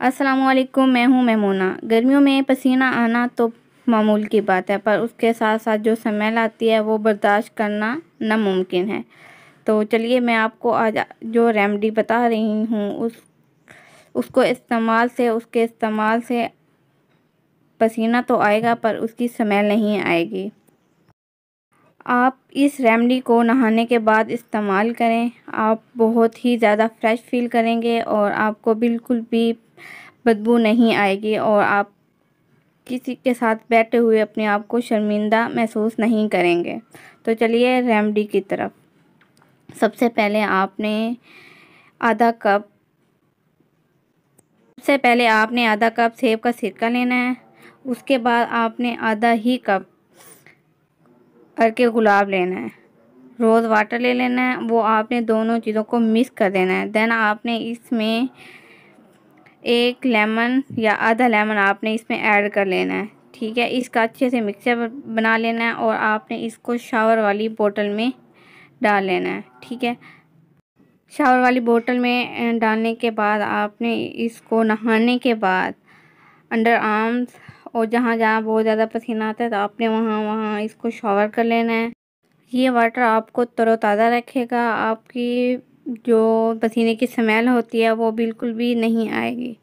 वालेकुम मैं हूँ मेमोना गर्मियों में पसीना आना तो मामूल की बात है पर उसके साथ साथ जो स्मेल आती है वो बर्दाश्त करना नामुमकिन है तो चलिए मैं आपको आज जो रेमडी बता रही हूँ उस उसको इस्तेमाल से उसके इस्तेमाल से पसीना तो आएगा पर उसकी स्मेल नहीं आएगी आप इस रेमडी को नहाने के बाद इस्तेमाल करें आप बहुत ही ज़्यादा फ्रेश फील करेंगे और आपको बिल्कुल भी बदबू नहीं आएगी और आप किसी के साथ बैठे हुए अपने आप को शर्मिंदा महसूस नहीं करेंगे तो चलिए रेमडी की तरफ सबसे पहले आपने आधा कप सबसे पहले आपने आधा कप सेब का सिरका लेना है उसके बाद आपने आधा ही कप और के गुलाब लेना है रोज़ वाटर ले लेना है वो आपने दोनों चीज़ों को मिक्स कर देना है देन आपने इसमें एक लेमन या आधा लेमन आपने इसमें ऐड कर लेना है ठीक है इसका अच्छे से मिक्सचर बना लेना है और आपने इसको शावर वाली बोतल में डाल लेना है ठीक है शावर वाली बोतल में डालने के बाद आपने इसको नहाने के बाद अंडर आर्म्स और जहाँ जहाँ बहुत ज़्यादा पसीना आता है तो आपने वहाँ वहाँ इसको शॉवर कर लेना है ये वाटर आपको तरोताज़ा रखेगा आपकी जो पसीने की स्मेल होती है वो बिल्कुल भी नहीं आएगी